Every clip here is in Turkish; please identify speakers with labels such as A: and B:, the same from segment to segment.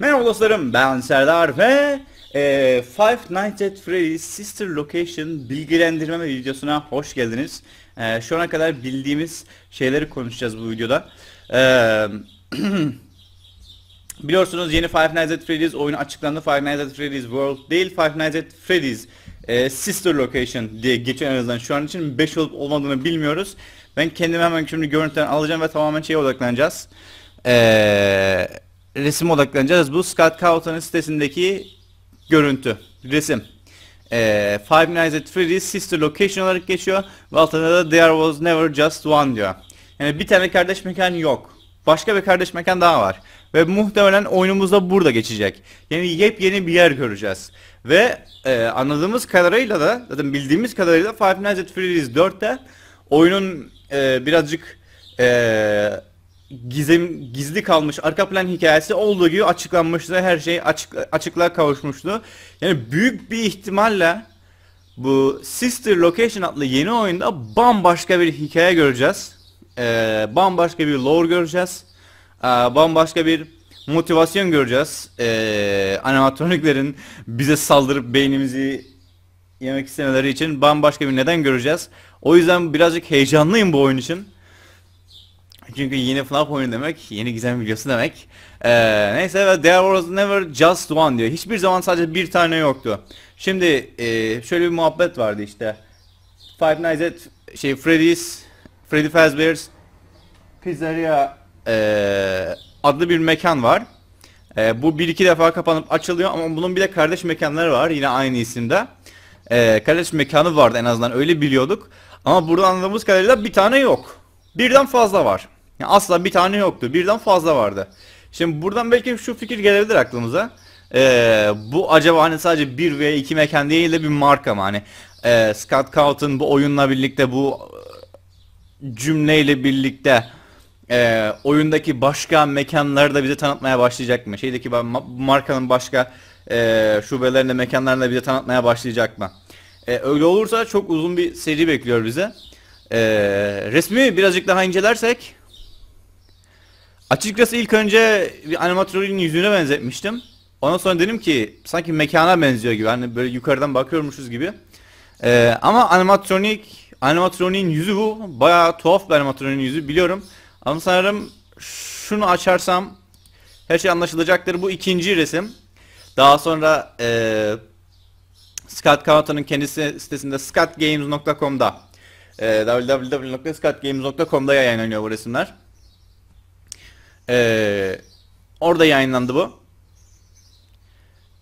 A: Merhaba dostlarım ben Serdar ve e, Five Nights at Freddy's Sister Location bilgilendirme videosuna hoş geldiniz. E, şu ana kadar bildiğimiz şeyleri konuşacağız bu videoda. E, biliyorsunuz yeni Five Nights at Freddy's oyunu açıklandı. Five Nights at Freddy's World değil Five Nights at Freddy's e, Sister Location diye geçen en azından şu an için 5 olup olmadığını bilmiyoruz. Ben kendimi hemen şimdi görüntüden alacağım ve tamamen şeye odaklanacağız. Eee resim odaklanacağız. Bu Scott Cawthon'ın sitesindeki görüntü, resim. E, Five Nights at Freddy's Sister Location olarak geçiyor. Ve altında da There Was Never Just One diyor. Yani bir tane kardeş mekan yok. Başka bir kardeş mekan daha var. Ve muhtemelen oyunumuz da burada geçecek. Yani yepyeni bir yer göreceğiz. Ve e, anladığımız kadarıyla da, zaten bildiğimiz kadarıyla Five Nights at Freddy's 4'te oyunun e, birazcık e, gizem gizli kalmış arka plan hikayesi olduğu gibi açıklanmıştı. Her şey açık, açıklığa kavuşmuştu. Yani büyük bir ihtimalle bu Sister Location adlı yeni oyunda bambaşka bir hikaye göreceğiz. Ee, bambaşka bir lore göreceğiz. Ee, bambaşka bir motivasyon göreceğiz. Ee, animatroniklerin bize saldırıp beynimizi yemek istemeleri için bambaşka bir neden göreceğiz. O yüzden birazcık heyecanlıyım bu oyun için. Çünkü yeni FNAF oyunu demek, yeni gizem videosu demek. Ee, neyse there was never just one diyor. Hiçbir zaman sadece bir tane yoktu. Şimdi e, şöyle bir muhabbet vardı işte. Five Nights at şey Freddy's, Freddy Fazbear's Pizzeria e, adlı bir mekan var. E, bu bir iki defa kapanıp açılıyor ama bunun bir de kardeş mekanları var yine aynı isimde. E, kardeş mekanı vardı en azından öyle biliyorduk. Ama burada anladığımız kadarıyla bir tane yok. Birden fazla var. Yani asla bir tane yoktu. Birden fazla vardı. Şimdi buradan belki şu fikir gelebilir aklımıza. Ee, bu acaba hani sadece bir veya iki mekan değil de bir marka mı? Hani e, Scott Cawthon bu oyunla birlikte bu e, cümleyle birlikte e, oyundaki başka mekanları da bize tanıtmaya başlayacak mı? Şeydeki markanın başka e, şubelerinde mekanlarını da bize tanıtmaya başlayacak mı? E, öyle olursa çok uzun bir seri bekliyor bize. E, resmi birazcık daha incelersek Açıkçası ilk önce bir animatörün yüzüne benzetmiştim. Ondan sonra dedim ki sanki mekana benziyor gibi hani böyle yukarıdan bakıyormuşuz gibi. Ee, ama animatronik animatronin yüzü bu. Bayağı tuhaf bir animatronin yüzü biliyorum. Ama sanırım şunu açarsam her şey anlaşılacaktır. Bu ikinci resim. Daha sonra e, Scott Cawthon'un kendisi sitesinde scottgames.com'da e, www.scottgames.com'da yayınlanıyor bu resimler. Ee, orada yayınlandı bu.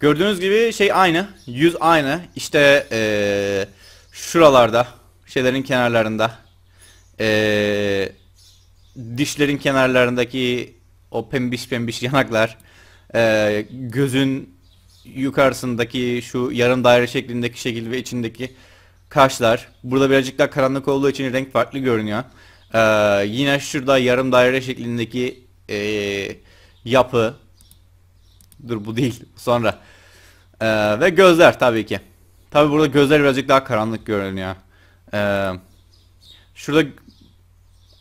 A: Gördüğünüz gibi şey aynı. Yüz aynı. İşte ee, şuralarda şeylerin kenarlarında ee, dişlerin kenarlarındaki o pembiş pembiş yanaklar ee, gözün yukarısındaki şu yarım daire şeklindeki şekil ve içindeki kaşlar. Burada birazcık daha karanlık olduğu için renk farklı görünüyor. Ee, yine şurada yarım daire şeklindeki ee, yapı. Dur bu değil. Sonra. Ee, ve gözler tabii ki. tabi burada gözler birazcık daha karanlık görünüyor. Ee, şurada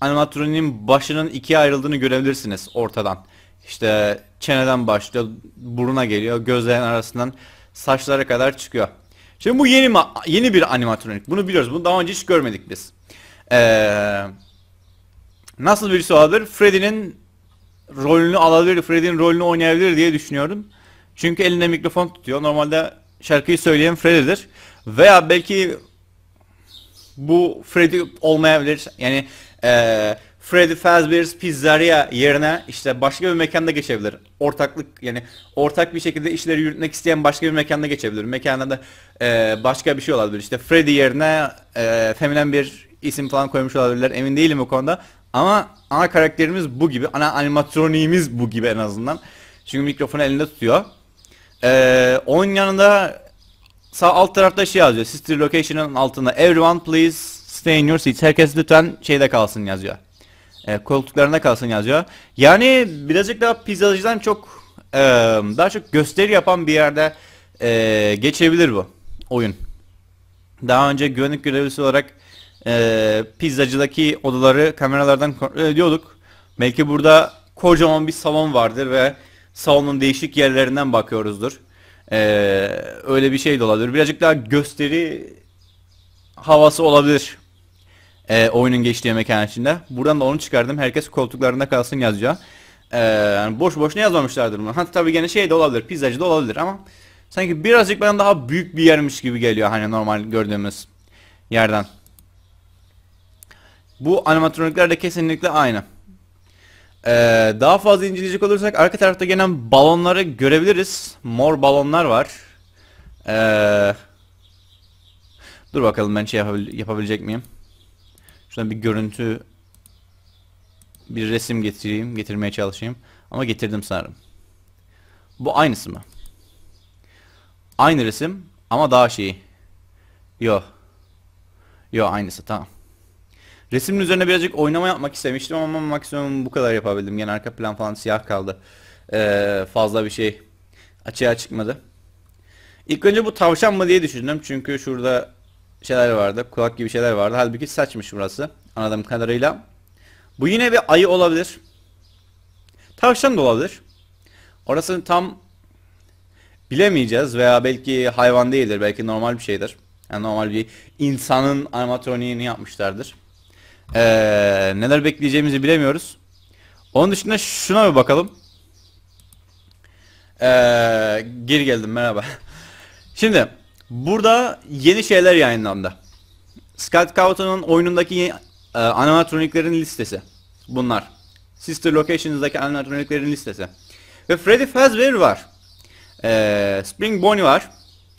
A: animatronun başının ikiye ayrıldığını görebilirsiniz ortadan. işte çeneden başlıyor, buruna geliyor, gözlerin arasından saçlara kadar çıkıyor. Şimdi bu yeni yeni bir animatronik. Bunu biliyoruz. Bunu daha önce hiç görmedik biz. Ee, nasıl birisi olabilir? Freddy'nin rolünü alabilir, Fred'in rolünü oynayabilir diye düşünüyorum. Çünkü elinde mikrofon tutuyor. Normalde şarkıyı söyleyen Freddy'dir. Veya belki bu Freddy olmayabilir. Yani e, Freddy Fazbear's Pizzeria yerine işte başka bir mekanda geçebilir. Ortaklık yani ortak bir şekilde işleri yürütmek isteyen başka bir mekanda geçebilir. Mekanda da e, başka bir şey olabilir. İşte Freddy yerine e, feminen bir isim falan koymuş olabilirler. Emin değilim o konuda. Ama ana karakterimiz bu gibi. Ana animatroniğimiz bu gibi en azından. Çünkü mikrofonu elinde tutuyor. Ee, onun yanında sağ alt tarafta şey yazıyor. Sister Location'ın altında everyone please stay in your seat. Herkes lütfen şeyde kalsın yazıyor. Ee, koltuklarında kalsın yazıyor. Yani birazcık daha pizzacıdan çok e, daha çok gösteri yapan bir yerde e, geçebilir bu oyun. Daha önce güvenlik görevlisi olarak e, pizzacıdaki odaları kameralardan kontrol ediyorduk. Belki burada kocaman bir salon vardır ve salonun değişik yerlerinden bakıyoruzdur. E, öyle bir şey de olabilir. Birazcık daha gösteri havası olabilir e, oyunun geçtiği mekan içinde. Buradan da onu çıkardım. Herkes koltuklarında kalsın yazacağı. E, yani boş boş ne yazmamışlardır bunu. Hatta tabii gene şey de olabilir. Pizzacı da olabilir ama sanki birazcık bana daha büyük bir yermiş gibi geliyor hani normal gördüğümüz yerden. Bu animatroniklerle kesinlikle aynı. Ee, daha fazla inceleyecek olursak arka tarafta gelen balonları görebiliriz. Mor balonlar var. Ee, dur bakalım ben şey yapabil yapabilecek miyim? Şuradan bir görüntü bir resim getireyim, getirmeye çalışayım. Ama getirdim sanırım. Bu aynısı mı? Aynı resim ama daha şeyi. Yo. Yo aynısı tamam. Resmin üzerine birazcık oynama yapmak istemiştim ama maksimum bu kadar yapabildim. Yani arka plan falan siyah kaldı. Ee, fazla bir şey açığa çıkmadı. İlk önce bu tavşan mı diye düşündüm. Çünkü şurada şeyler vardı. Kulak gibi şeyler vardı. Halbuki saçmış burası. Anladığım kadarıyla. Bu yine bir ayı olabilir. Tavşan da olabilir. Orasını tam bilemeyeceğiz veya belki hayvan değildir. Belki normal bir şeydir. Yani normal bir insanın animatroniğini yapmışlardır. Ee, neler bekleyeceğimizi bilemiyoruz. Onun dışında şuna bir bakalım. Ee, geri geldim merhaba. Şimdi burada yeni şeyler yayınlandı. Scott Cawthon'un oyunundaki e, animatroniklerin listesi. Bunlar. Sister Locations'daki animatroniklerin listesi. Ve Freddy Fazbear var. Ee, Spring Bonnie var.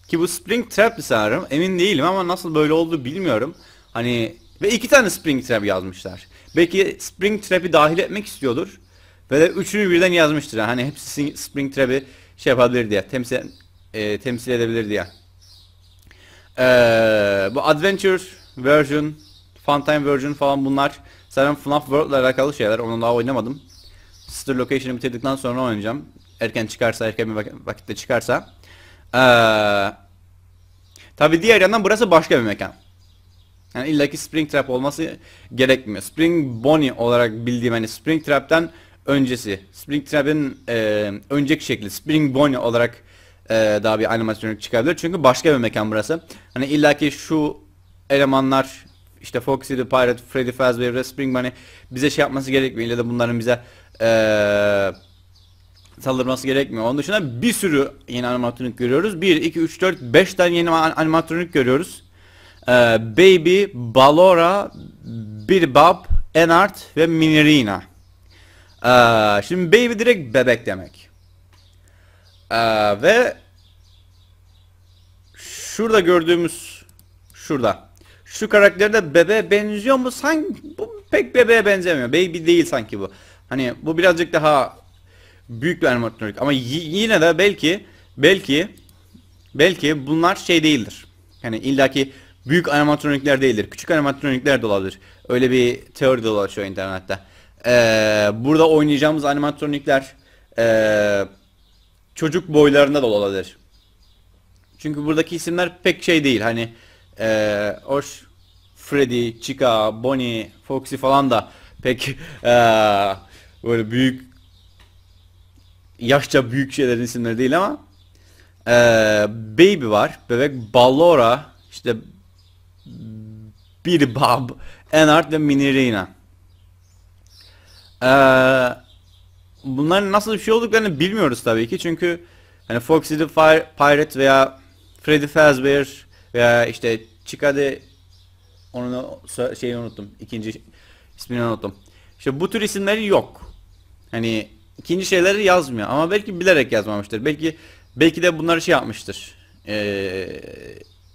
A: Ki bu Spring Trap sanırım. Emin değilim ama nasıl böyle oldu bilmiyorum. Hani ve iki tane Spring Trap yazmışlar. Belki Spring Trap'i dahil etmek istiyordur. Ve de üçünü birden yazmıştır. hani hepsi Spring Trap'i şey yapabilir diye. Temsil, e, temsil edebilir diye. Ee, bu Adventure version, Funtime version falan bunlar. Sanırım FNAF World ile alakalı şeyler. Onu daha oynamadım. Sister Location'ı bitirdikten sonra oynayacağım. Erken çıkarsa, erken bir vakitte çıkarsa. Ee, Tabi diğer yandan burası başka bir mekan. Yani illaki Springtrap olması gerekmiyor. Spring Bonnie olarak bildiğim hani Springtrap'ten öncesi. Springtrap'in e, önceki şekli Spring Bonnie olarak e, daha bir animasyonluk çıkabilir. Çünkü başka bir mekan burası. Hani illaki şu elemanlar işte Foxy the Pirate, Freddy Fazbear ve Spring Bunny bize şey yapması gerekmiyor. İlla da bunların bize eee saldırması gerekmiyor. Onun dışında bir sürü yeni animatronik görüyoruz. 1, 2, 3, 4, 5 tane yeni animatronik görüyoruz e, Baby, Balora, Birbab, Enart ve Minerina. E, şimdi baby direkt bebek demek. E, ve şurada gördüğümüz şurada şu karakteri de bebeğe benziyor mu? Sanki bu pek bebeğe benzemiyor. Baby değil sanki bu. Hani bu birazcık daha büyük bir animatronik ama yine de belki belki belki bunlar şey değildir. Yani illaki büyük animatronikler değildir. Küçük animatronikler de olabilir. Öyle bir teori de dolaşıyor internette. Ee, burada oynayacağımız animatronikler ee, çocuk boylarında da olabilir. Çünkü buradaki isimler pek şey değil. Hani ee, hoş Freddy, Chica, Bonnie, Foxy falan da pek ee, böyle büyük yaşça büyük şeylerin isimleri değil ama ee, Baby var, bebek Ballora, işte bir Bob, Enard ve minerina. Ee, bunların nasıl bir şey olduklarını bilmiyoruz tabii ki çünkü hani Foxy the Pirate veya Freddy Fazbear veya işte Chikade onu şeyi unuttum. ikinci ismini unuttum. İşte bu tür isimleri yok. Hani ikinci şeyleri yazmıyor ama belki bilerek yazmamıştır. Belki belki de bunları şey yapmıştır. Ee,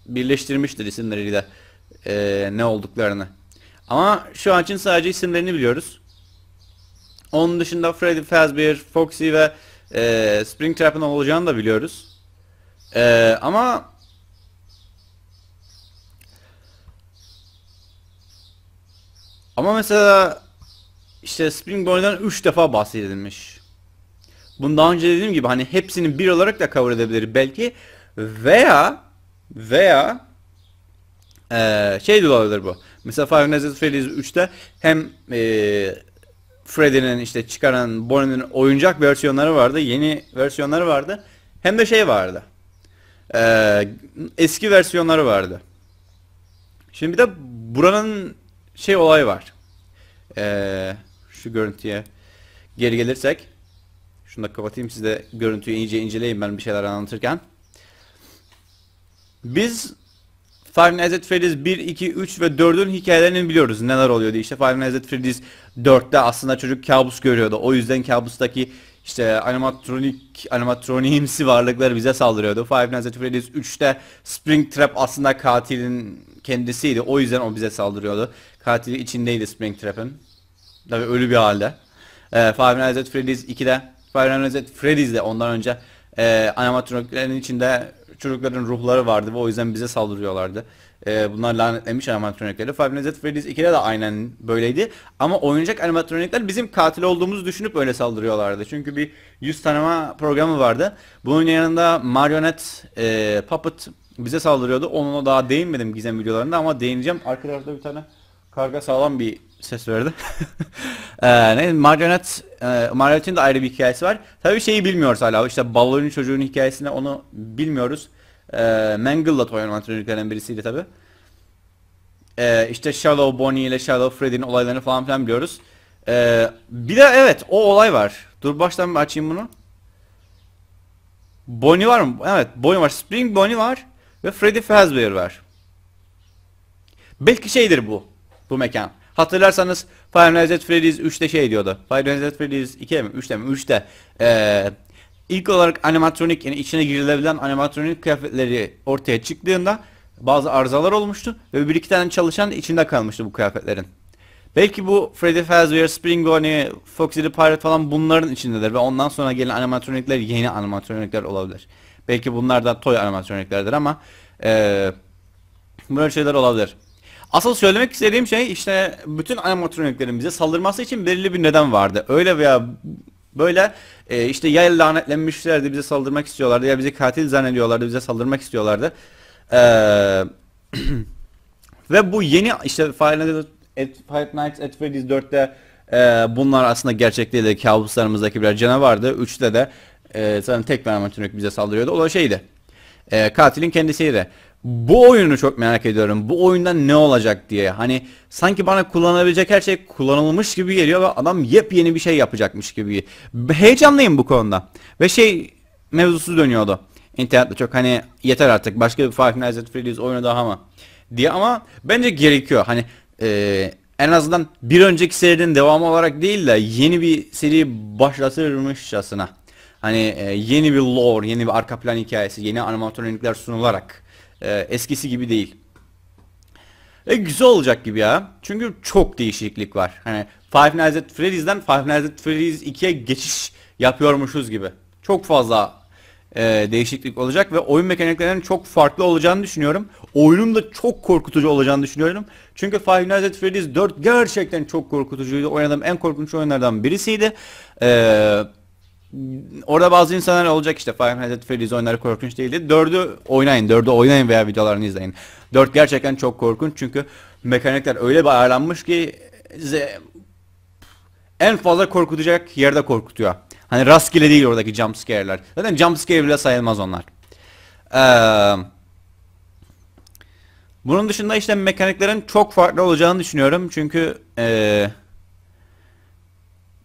A: birleştirmiştir isimleriyle e, ne olduklarını. Ama şu an için sadece isimlerini biliyoruz. Onun dışında Freddy Fazbear, Foxy ve e, Springtrap'ın olacağını da biliyoruz. E, ama ama mesela işte Springboard'dan 3 defa bahsedilmiş. Bunu daha önce dediğim gibi hani hepsini bir olarak da cover edebilir belki veya veya ee, şey de olabilir bu. Mesela Five Nights at Freddy's 3'te hem ee, Freddy'nin işte çıkaran Bonnie'nin oyuncak versiyonları vardı. Yeni versiyonları vardı. Hem de şey vardı. Ee, eski versiyonları vardı. Şimdi bir de buranın şey olay var. Ee, şu görüntüye geri gelirsek. Şunu da kapatayım siz de görüntüyü iyice inceleyin ben bir şeyler anlatırken. Biz Five Nights at Freddy's 1, 2, 3 ve 4'ün hikayelerini biliyoruz. Neler oluyor diye. İşte Five Nights at Freddy's 4'te aslında çocuk kabus görüyordu. O yüzden kabustaki işte animatronik, animatroniğimsi varlıklar bize saldırıyordu. Five Nights at Freddy's 3'te Springtrap aslında katilin kendisiydi. O yüzden o bize saldırıyordu. Katil içindeydi Springtrap'ın. Tabi ölü bir halde. Ee, Five Nights at Freddy's 2'de, Five Nights at Freddy's'de ondan önce e, animatroniklerin içinde çocukların ruhları vardı ve o yüzden bize saldırıyorlardı. E, bunlar lanetlemiş animatronikleri. Five Nights at Freddy's 2'de de aynen böyleydi. Ama oyuncak animatronikler bizim katil olduğumuzu düşünüp öyle saldırıyorlardı. Çünkü bir yüz tanıma programı vardı. Bunun yanında marionet, e, puppet bize saldırıyordu. Onunla daha değinmedim gizem videolarında ama değineceğim. Arkadaşlar bir tane karga sağlam bir ses verdi. ee, ne marionet e, de ayrı bir hikayesi var. Tabii şeyi bilmiyoruz hala. İşte balonun çocuğun hikayesini onu bilmiyoruz. Ee, Mangle'la oyun antrenörlerinden birisiydi tabii. Ee, işte Shallow Bonnie ile Shallow Freddy'nin olaylarını falan filan biliyoruz. Ee, bir de evet o olay var. Dur baştan bir açayım bunu. Bonnie var mı? Evet Bonnie var. Spring Bonnie var. Ve Freddy Fazbear var. Belki şeydir bu. Bu mekan. Hatırlarsanız Five Nights Freddy's 3'te şey diyordu. Five Nights Freddy's 2'ye mi? 3'te mi? 3'te. Ee, ilk olarak animatronik yani içine girilebilen animatronik kıyafetleri ortaya çıktığında bazı arızalar olmuştu ve bir iki tane çalışan içinde kalmıştı bu kıyafetlerin. Belki bu Freddy Fazbear, Springo, hani Foxy the Pirate falan bunların içindedir ve ondan sonra gelen animatronikler yeni animatronikler olabilir. Belki bunlar da toy animatroniklerdir ama ee, böyle şeyler olabilir. Asıl söylemek istediğim şey işte bütün animatroniklerin bize saldırması için belirli bir neden vardı. Öyle veya böyle e, işte ya lanetlenmişlerdi bize saldırmak istiyorlardı ya bizi katil zannediyorlardı bize saldırmak istiyorlardı. Ee, ve bu yeni işte Five Nights at, Five Nights at Freddy's 4'te e, bunlar aslında gerçek değil kabuslarımızdaki birer canavardı. 3'te de e, sanırım tek bir animatronik bize saldırıyordu. O da şeydi. E, katilin kendisiydi bu oyunu çok merak ediyorum. Bu oyundan ne olacak diye. Hani sanki bana kullanabilecek her şey kullanılmış gibi geliyor ve adam yepyeni bir şey yapacakmış gibi. Heyecanlıyım bu konuda. Ve şey mevzusu dönüyordu. İnternette çok hani yeter artık başka bir Five Nights at Freddy's oyunu daha mı? Diye ama bence gerekiyor. Hani e, en azından bir önceki serinin devamı olarak değil de yeni bir seri başlatırmışçasına. Hani e, yeni bir lore, yeni bir arka plan hikayesi, yeni animatronikler sunularak e, eskisi gibi değil. Ve güzel olacak gibi ya. Çünkü çok değişiklik var. Hani Five Nights at Freddy's'den Five Nights at Freddy's 2'ye geçiş yapıyormuşuz gibi. Çok fazla e, değişiklik olacak ve oyun mekaniklerinin çok farklı olacağını düşünüyorum. Oyunun da çok korkutucu olacağını düşünüyorum. Çünkü Five Nights at Freddy's 4 gerçekten çok korkutucuydu. Oynadığım en korkunç oyunlardan birisiydi. Eee Orada bazı insanlar olacak işte Five Nights at Freddy's oyunları korkunç değildi. Dördü oynayın, dördü oynayın veya videolarını izleyin. Dört gerçekten çok korkunç çünkü mekanikler öyle bir ayarlanmış ki size en fazla korkutacak yerde korkutuyor. Hani rastgele değil oradaki jumpscare'ler. Zaten jumpscare bile sayılmaz onlar. Ee, bunun dışında işte mekaniklerin çok farklı olacağını düşünüyorum. Çünkü ee,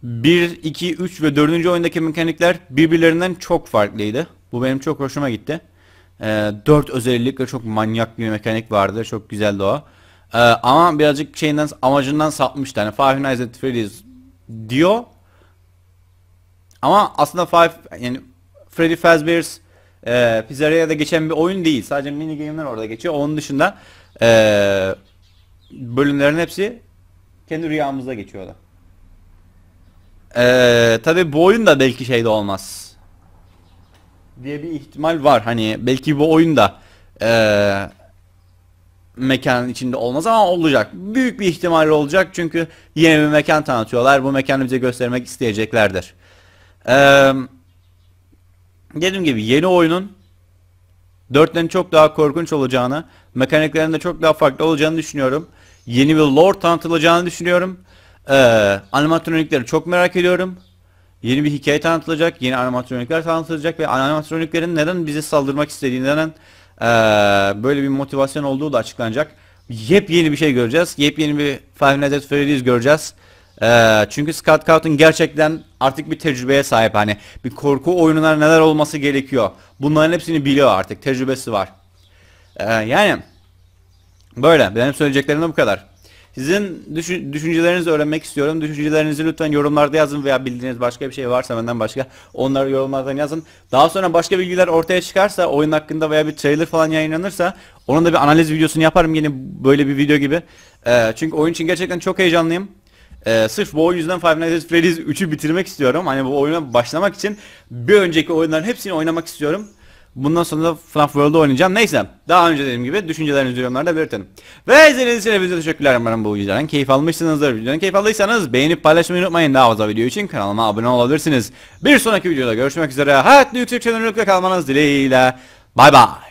A: 1, 2, 3 ve 4. oyundaki mekanikler birbirlerinden çok farklıydı. Bu benim çok hoşuma gitti. E, ee, 4 özellikle çok manyak bir mekanik vardı. Çok güzel doğa. E, ee, ama birazcık şeyinden amacından sapmıştı. Yani Five Nights at Freddy's diyor. Ama aslında Five yani Freddy Fazbear's e, Pizzeria'da geçen bir oyun değil. Sadece mini game'ler orada geçiyor. Onun dışında e, bölümlerin hepsi kendi rüyamızda geçiyordu. Ee, tabii bu oyun da belki şeyde olmaz. Diye bir ihtimal var. Hani belki bu oyun da ee, mekanın içinde olmaz ama olacak. Büyük bir ihtimalle olacak çünkü yeni bir mekan tanıtıyorlar. Bu mekanı bize göstermek isteyeceklerdir. Ee, dediğim gibi yeni oyunun dörtten çok daha korkunç olacağını, mekaniklerinde çok daha farklı olacağını düşünüyorum. Yeni bir lore tanıtılacağını düşünüyorum. Ee, animatronikleri çok merak ediyorum. Yeni bir hikaye tanıtılacak, yeni animatronikler tanıtılacak ve animatroniklerin neden bizi saldırmak istediğinden ee, böyle bir motivasyon olduğu da açıklanacak. Yepyeni bir şey göreceğiz. Yepyeni bir Five Nights at Freddy's göreceğiz. Ee, çünkü Scott Cawthon gerçekten artık bir tecrübeye sahip hani bir korku oyununa neler olması gerekiyor. Bunların hepsini biliyor artık tecrübesi var. Ee, yani böyle benim söyleyeceklerim de bu kadar. Sizin düşün, düşüncelerinizi öğrenmek istiyorum. Düşüncelerinizi lütfen yorumlarda yazın veya bildiğiniz başka bir şey varsa benden başka onları yorumlardan yazın. Daha sonra başka bilgiler ortaya çıkarsa oyun hakkında veya bir trailer falan yayınlanırsa onun da bir analiz videosunu yaparım yine böyle bir video gibi. Ee, çünkü oyun için gerçekten çok heyecanlıyım. Ee, sırf bu oyun yüzünden Five Nights at Freddy's 3'ü bitirmek istiyorum. Hani bu oyuna başlamak için bir önceki oyunların hepsini oynamak istiyorum. Bundan sonra da FNAF World'da oynayacağım. Neyse daha önce dediğim gibi düşüncelerinizi yorumlarda belirtin. Ve izlediğiniz için hepinize teşekkürler. Umarım bu videodan keyif almışsınızdır. Videodan keyif aldıysanız beğenip paylaşmayı unutmayın. Daha fazla video için kanalıma abone olabilirsiniz. Bir sonraki videoda görüşmek üzere. Hayatlı yüksek çelenirlikle kalmanız dileğiyle. Bay bay.